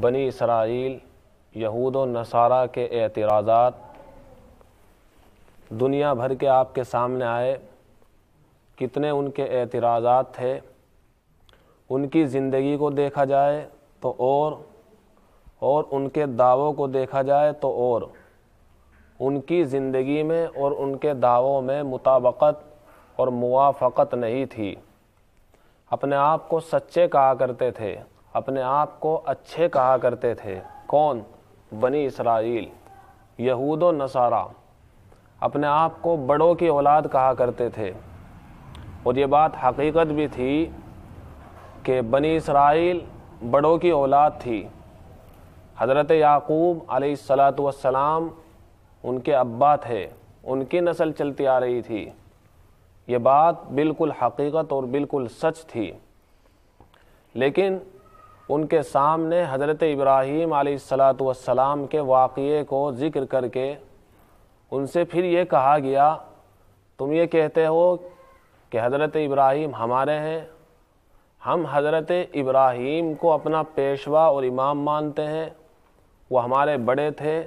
बनी इसराइल यहूद नसारा के एतराज़ात दुनिया भर के आपके सामने आए कितने उनके एतराज़ात थे उनकी ज़िंदगी को देखा जाए तो और और उनके दावों को देखा जाए तो और उनकी ज़िंदगी में और उनके दावों में मुताबक़त और मुआफ़त नहीं थी अपने आप को सच्चे कहा करते थे अपने आप को अच्छे कहा करते थे कौन बनी इसराइल यहूद नसारा अपने आप को बड़ों की औलाद कहा करते थे और ये बात हकीकत भी थी कि बनी इसराइल बड़ों की औलाद थी हज़रत याकूब आसलातम उनके अब्बा थे उनकी नस्ल चलती आ रही थी ये बात बिल्कुल हकीकत और बिल्कुल सच थी लेकिन उनके सामने हज़रत इब्राहीम सलाम के वाक़े को ज़िक्र करके उनसे फिर ये कहा गया तुम ये कहते हो कि हज़रत इब्राहीम हमारे हैं हम हज़रत इब्राहीम को अपना पेशवा और इमाम मानते हैं वो हमारे बड़े थे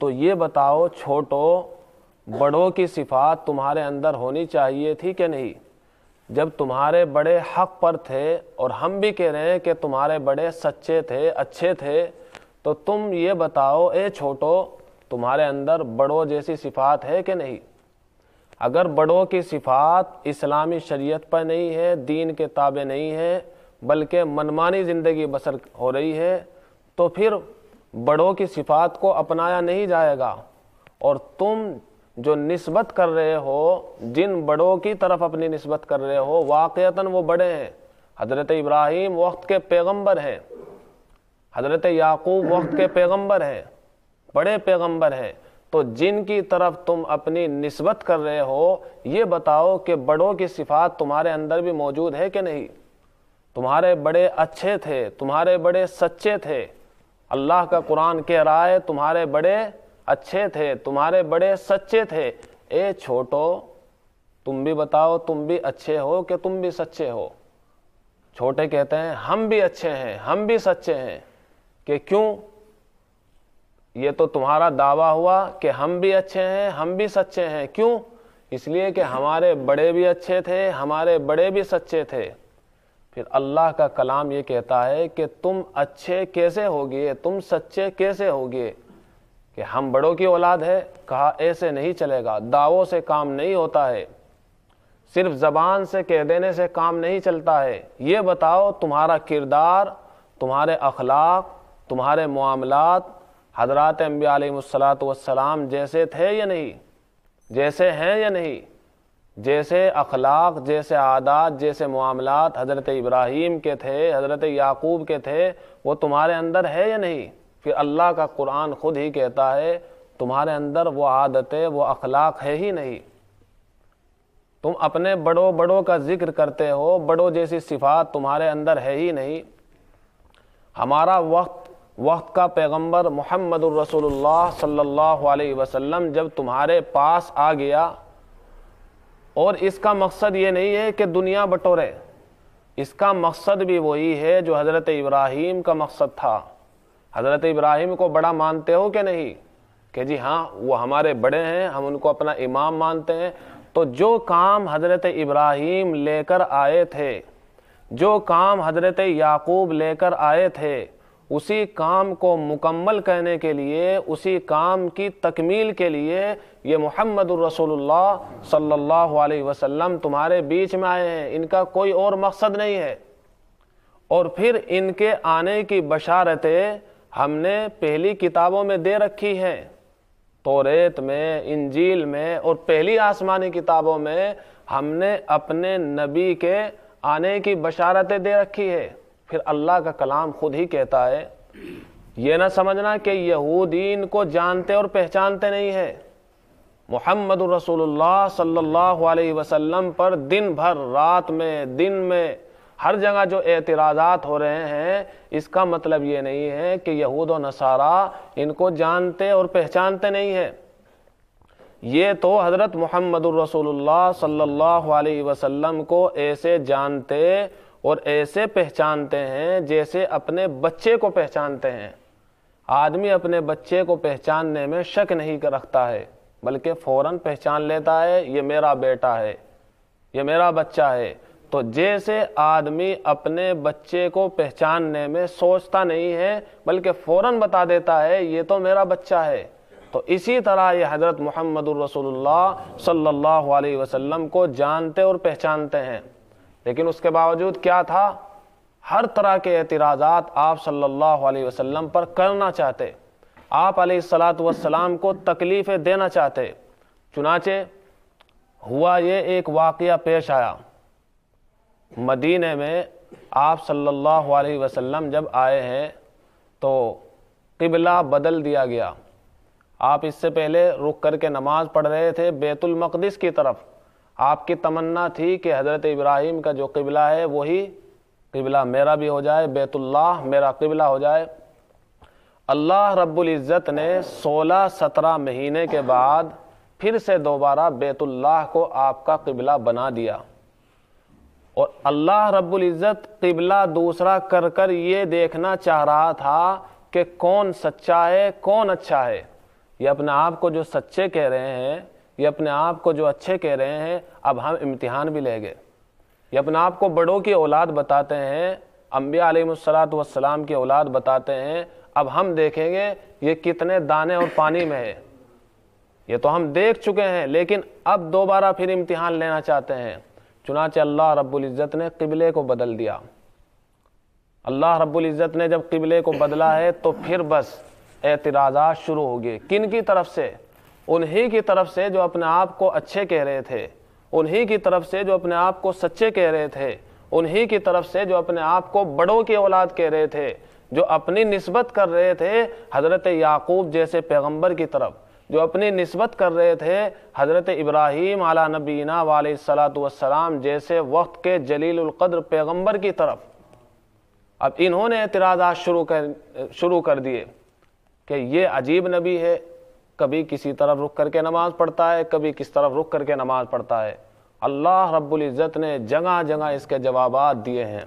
तो ये बताओ छोटो बड़ों की सिफात तुम्हारे अंदर होनी चाहिए थी कि नहीं जब तुम्हारे बड़े हक पर थे और हम भी कह रहे हैं कि तुम्हारे बड़े सच्चे थे अच्छे थे तो तुम ये बताओ ए छोटो तुम्हारे अंदर बड़ों जैसी सिफात है कि नहीं अगर बड़ों की सिफात इस्लामी शरीयत पर नहीं है दीन के ताबे नहीं है बल्कि मनमानी ज़िंदगी बसर हो रही है तो फिर बड़ों की सिफात को अपनाया नहीं जाएगा और तुम जो नस्बत कर रहे हो जिन बड़ों की तरफ अपनी नस्बत कर रहे हो वाक़ता वो बड़े हैं हज़रत इब्राहिम वक्त के पैगम्बर हैं हज़रत याकूब वक्त के पैगम्बर हैं बड़े पैगम्बर हैं तो जिन की तरफ तुम अपनी नस्बत कर रहे हो ये बताओ कि बड़ों की सिफात तुम्हारे अंदर भी मौजूद है कि नहीं तुम्हारे बड़े अच्छे थे तुम्हारे बड़े सच्चे थे अल्लाह का कुरान कह रहा है तुम्हारे बड़े अच्छे थे तुम्हारे बड़े सच्चे थे ए छोटो तुम भी बताओ तुम भी अच्छे हो कि तुम भी सच्चे हो छोटे कहते हैं हम भी अच्छे हैं हम भी सच्चे हैं कि क्यों ये तो तुम्हारा दावा हुआ कि हम भी अच्छे हैं हम भी सच्चे हैं क्यों इसलिए कि हमारे बड़े भी अच्छे थे हमारे बड़े भी सच्चे थे फिर अल्लाह का कलाम ये कहता है कि तुम अच्छे कैसे होगे तुम सच्चे कैसे होगे कि हम बड़ों की औलाद है कहा ऐसे नहीं चलेगा दावों से काम नहीं होता है सिर्फ जबान से कह देने से काम नहीं चलता है ये बताओ तुम्हारा किरदार तुम्हारे अखलाक तुम्हारे मामलात हजरत अम्बियालात वसलाम जैसे थे या नहीं जैसे हैं या नहीं जैसे अखलाक जैसे आदात जैसे मामलात हज़रत इब्राहीम के थे हज़रत याकूब के थे वो तुम्हारे अंदर है या नहीं कि अल्लाह का कुरान खुद ही कहता है तुम्हारे अंदर वो आदतें वो अखलाक है ही नहीं तुम अपने बड़ों बड़ों का जिक्र करते हो बड़ों जैसी सिफात तुम्हारे अंदर है ही नहीं हमारा वक्त वक्त का पैगंबर मोहम्मद रसूलुल्लाह सल्लल्लाहु अलैहि वसल्लम जब तुम्हारे पास आ गया और इसका मकसद ये नहीं है कि दुनिया बटोरे इसका मकसद भी वही है जो हज़रत इब्राहिम का मकसद था हज़रत इब्राहिम को बड़ा मानते हो कि नहीं कि जी हाँ वो हमारे बड़े हैं हम उनको अपना इमाम मानते हैं तो जो काम हज़रत इब्राहिम लेकर आए थे जो काम हज़रत याकूब लेकर आए थे उसी काम को मुकम्मल करने के लिए उसी काम की तकमील के लिए ये मोहम्मद रसोल्ला सल्ला वसलम तुम्हारे बीच में आए हैं इनका कोई और मकसद नहीं है और फिर इनके आने की बशारतें हमने पहली किताबों में दे रखी है तोरेत में इंजील में और पहली आसमानी किताबों में हमने अपने नबी के आने की बशारतें दे रखी है फिर अल्लाह का कलाम खुद ही कहता है ये ना समझना कि यहूदीन को जानते और पहचानते नहीं है मोहम्मद रसूलुल्लाह सल्लल्लाहु अलैहि वसल्लम पर दिन भर रात में दिन में हर जगह जो एतराज़ात हो रहे हैं इसका मतलब ये नहीं है कि यहूद और नसारा इनको जानते और पहचानते नहीं है ये तो हज़रत मोहम्मद रसूलुल्लाह सल्लल्लाहु अलैहि वसल्लम को ऐसे जानते और ऐसे पहचानते हैं जैसे अपने बच्चे को पहचानते हैं आदमी अपने बच्चे को पहचानने में शक नहीं कर रखता है बल्कि फ़ौरन पहचान लेता है ये मेरा बेटा है ये मेरा बच्चा है तो जैसे आदमी अपने बच्चे को पहचानने में सोचता नहीं है बल्कि फ़ौरन बता देता है ये तो मेरा बच्चा है तो इसी तरह ये हज़रत मोहम्मद रसोल्ला सल्लल्लाहु अलैहि वसल्लम को जानते और पहचानते हैं लेकिन उसके बावजूद क्या था हर तरह के एतराज़ात आप सल्लल्लाहु अलैहि वसल्लम पर करना चाहते आप सलाम को तकलीफ़ें देना चाहते चुनाचे हुआ ये एक वाक़ पेश आया मदीने में आप सल्लल्लाहु अलैहि वसल्लम जब आए हैं तो किबला बदल दिया गया आप इससे पहले रुक करके नमाज़ पढ़ रहे थे बैतुल मकदस की तरफ आपकी तमन्ना थी कि हज़रत इब्राहिम का जो किबला है वही किबला मेरा भी हो जाए बैतुल्लाह मेरा किबला हो जाए अल्लाह रब्बुल इज़्ज़त ने 16-17 महीने के बाद फिर से दोबारा बैतुल्लाह को आपका किबला बना दिया और अल्लाह रब्बुल इज़्ज़त किबला दूसरा कर कर ये देखना चाह रहा था कि कौन सच्चा है कौन अच्छा है ये अपने आप को जो सच्चे कह रहे हैं ये अपने आप को जो अच्छे कह रहे हैं अब हम इम्तिहान भी ले गए ये अपने आप को बड़ों की औलाद बताते हैं अम्बिया आलमसलात वसलाम की औलाद बताते हैं अब हम देखेंगे ये कितने दाने और पानी में है ये तो हम देख चुके हैं लेकिन अब दोबारा फिर इम्तिहान लेना चाहते हैं चुनाच अल्लाह रब्ज़त ने किबले को बदल दिया अल्लाह रब्ज़त ने जब किबले को बदला है तो फिर बस एतराज़ा शुरू हो गए किन की तरफ से उन्हीं की तरफ से जो अपने आप को अच्छे कह रहे थे उन्हीं की तरफ से जो अपने आप को सच्चे कह रहे थे उन्हीं की तरफ से जो अपने आप को बड़ों की औलाद कह रहे थे जो अपनी नस्बत कर रहे थे हज़रत याकूब जैसे पैगम्बर की तरफ जो अपनी नस्बत कर रहे थे हज़रत इब्राहीम आला नबीना वाल वालसलाम जैसे वक्त के जलीलकद्र पैगम्बर की तरफ अब इन्होंने एतराज़ात शुरू कर शुरू कर दिए कि ये अजीब नबी है कभी किसी तरफ रुक करके नमाज़ पढ़ता है कभी किस तरफ रुक करके नमाज़ पढ़ता है अल्लाह रब्ज़त ने जगह जगह इसके जवाब दिए हैं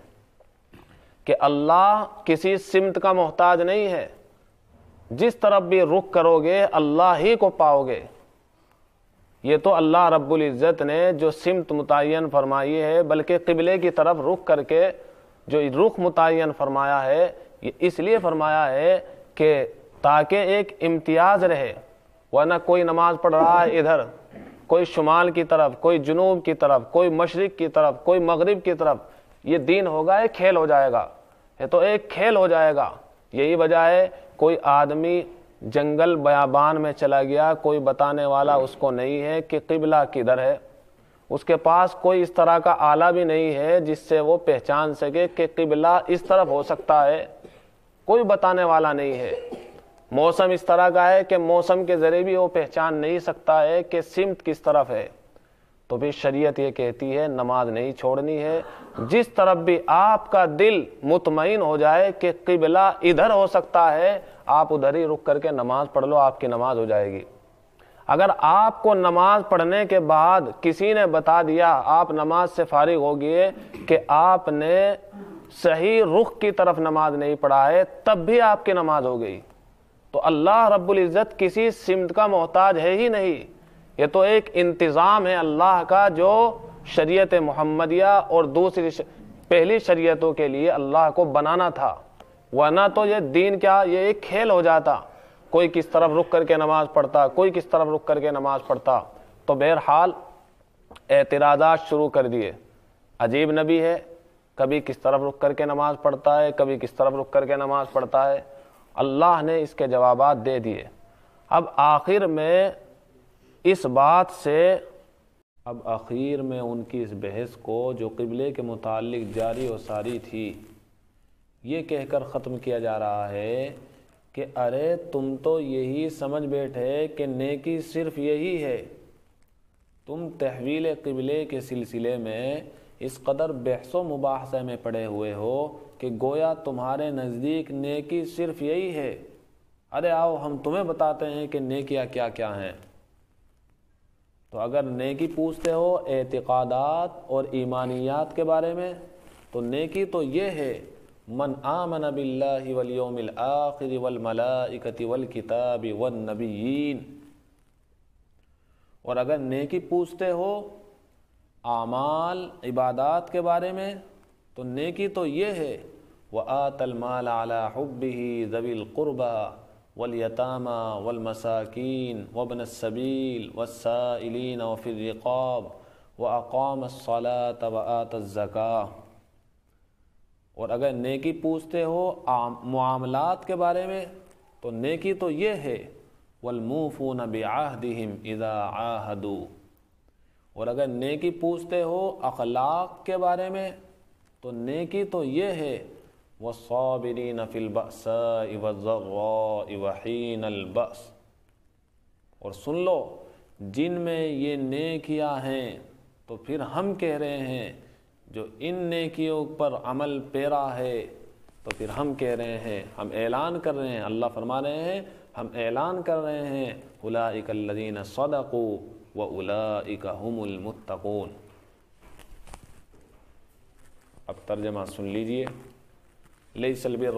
कि अल्लाह किसी सिमत का मोहताज नहीं है जिस तरफ भी रुख करोगे अल्लाह ही को पाओगे ये तो अल्लाह रब्बुल इज़्ज़त ने जो सिमत मुतन फरमाई है बल्कि किबले की तरफ रुख करके जो रुख मुतन फरमाया है ये इसलिए फरमाया है कि ताकि एक इम्तियाज़ रहे वरना कोई नमाज पढ़ रहा है इधर कोई शुमाल की तरफ कोई जुनूब की तरफ कोई मशरक़ की तरफ कोई मगरब की तरफ ये दीन होगा एक खेल हो जाएगा ये तो एक खेल हो जाएगा यही वजह है कोई आदमी जंगल बयाबान में चला गया कोई बताने वाला उसको नहीं है कि किबला किधर है उसके पास कोई इस तरह का आला भी नहीं है जिससे वो पहचान सके कि किबला इस तरफ हो सकता है कोई बताने वाला नहीं है मौसम इस तरह का है कि मौसम के ज़रिए भी वो पहचान नहीं सकता है कि सिमत किस तरफ है तो फिर शरीयत ये कहती है नमाज नहीं छोड़नी है जिस तरफ भी आपका दिल मुतमिन हो जाए कि किबला इधर हो सकता है आप उधर ही रुक करके नमाज पढ़ लो आपकी नमाज हो जाएगी अगर आपको नमाज पढ़ने के बाद किसी ने बता दिया आप नमाज से फारिग हो गए कि आपने सही रुख की तरफ नमाज नहीं पढ़ा है तब भी आपकी नमाज हो गई तो अल्लाह रब्बुल इज़्ज़त किसी सिमत का मोहताज है ही नहीं ये तो एक इंतज़ाम है अल्लाह का जो शरीयत मोहम्मदिया और दूसरी श... पहली शरीयतों के लिए अल्लाह को बनाना था वरना तो ये दीन क्या ये एक खेल हो जाता कोई किस तरफ रुक करके नमाज़ पढ़ता कोई किस तरफ रुक करके नमाज़ पढ़ता तो बहरहाल एतराजात शुरू कर दिए अजीब नबी है कभी किस तरफ रुक करके नमाज़ पढ़ता है कभी किस तरफ रुक करके नमाज़ पढ़ता है अल्लाह ने इसके जवाब दे दिए अब आखिर में इस बात से अब आखिर में उनकी इस बहस को जो किबले के मुतालिक जारी और सारी थी ये कहकर ख़त्म किया जा रहा है कि अरे तुम तो यही समझ बैठे कि नेकी सिर्फ यही है तुम तहवील किबले के सिलसिले में इस कदर बहसो मुबासे में पड़े हुए हो कि गोया तुम्हारे नज़दीक नेकी सिर्फ यही है अरे आओ हम तुम्हें बताते हैं कि नेकियाँ क्या क्या हैं तो अगर नेकी पूछते हो एतिकादात और ईमानियात के बारे में तो नेकी तो ये है मन आमन वलियोमिल आखिर वल किताब वन नबीन और अगर नेकी पूछते हो आमाल इबादात के बारे में तो नेकी तो ये है व आतल माल अला हब्बी ज़बिल क़ुरबा والمساكين वलमसाकिन السبيل वसाइलिन وفي व अकाम الصلاة وآت الزكاة और अगर नेकी पूछते हो मामलात के बारे में तो नेकी तो ये है वलमूफ़ू नबी आहदहिम इज़ा आहदू और अगर नेकी पूछते हो अखलाक के बारे में तो नेकी तो ये है वसाबरीन फ़िलबसावहीन अलबस और सुन लो जिन में ये नेकियां हैं तो फिर हम कह रहे हैं जो इन नेकियों पर अमल पेरा है तो फिर हम कह रहे हैं हम ऐलान कर रहे हैं अल्लाह फरमा रहे हैं हम ऐलान कर रहे हैं उलाइकल्लिन सदकू व उलाइकमुलमतकून अब तर्जमा सुन लीजिए लबिर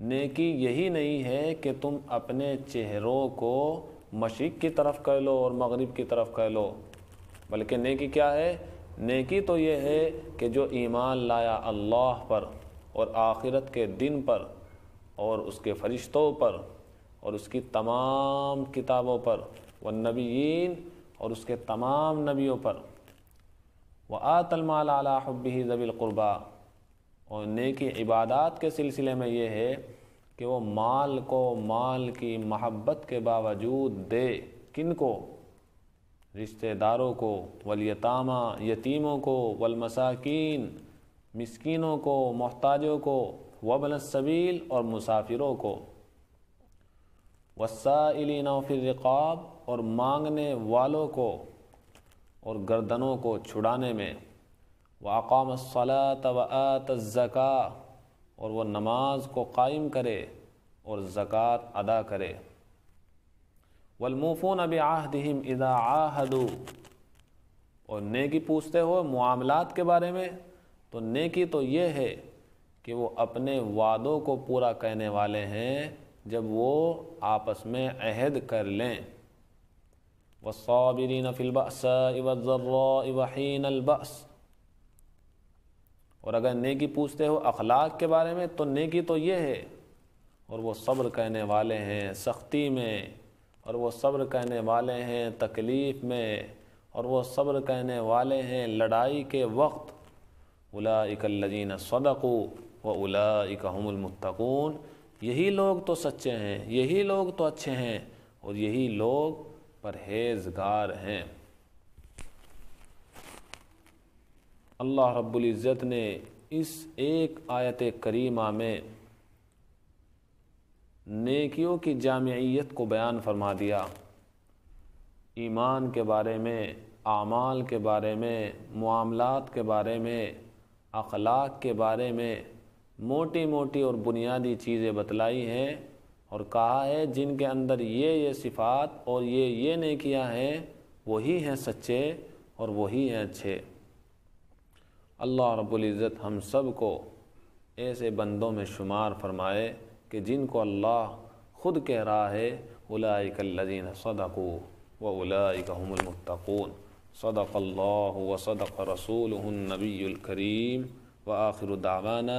नेकी यही नहीं है कि तुम अपने चेहरों को मशीक की तरफ कर लो और मगरब की तरफ कर लो बल्कि नेकी क्या है नेकी तो यह है कि जो ईमान लाया अल्लाह पर और आखिरत के दिन पर और उसके फरिश्तों पर और उसकी तमाम किताबों पर व नबीन और उसके तमाम नबियों पर व आतलमाल हब्बी ज़बील क़ुरबा और नेकी इबादत के सिलसिले में ये है कि वो माल को माल की महब्बत के बावजूद दे किन को रिश्तेदारों को वलियतामा यतीमों को वलमसाकिन मस्किनों को मोहताजों को वबन सबील और मुसाफिरों को वसाइलिन फिर रक़ाब और मांगने वालों को और गर्दनों को छुड़ाने में वाकाम सलात वत ज़क़ा और वह नमाज को कायम करे और ज़क़़त अदा करे वलमूफ़ोन अब आहदहिम इदा आहदू और नेकी पूछते हो मामलात के बारे में तो नेकी तो ये है कि वो अपने वादों को पूरा कहने वाले हैं जब वो आपस में अहद कर लें वसाबरीन फ़िलबस इवज़र्रीन अलबस और अगर नेकी पूछते हो अखलाक के बारे में तो नेकी तो ये है और वो सब्र कहने वाले हैं सख्ती में और वो सब्र कहने वाले हैं तकलीफ़ में और वो सब्र कहने वाले हैं लड़ाई के वक्त उलाइकल्लिन सदकू व उलाइकमतकून यही लोग तो सच्चे हैं यही लोग तो अच्छे हैं और यही लोग परहेजगार हैं अल्लाह रब्बुल इज़्ज़त ने इस एक आयत करीमा में नेकियों की जामयत को बयान फरमा दिया ईमान के बारे में आमाल के बारे में मामलात के बारे में अखलाक के बारे में मोटी मोटी और बुनियादी चीज़ें बतलाई हैं और कहा है जिनके अंदर ये ये सिफात और ये ये ने किया है वही हैं सच्चे और वही हैं अच्छे अल्लाह रब्ज़त हम सब को ऐसे बंदों में शुमार फरमाए कि जिनको अल्लाह खुद कह रहा है उलाकल्लिन सदकू व उलाकमतकून सदक अल्लाह व सदक रसूल नबीकरीम व आखिर दावाना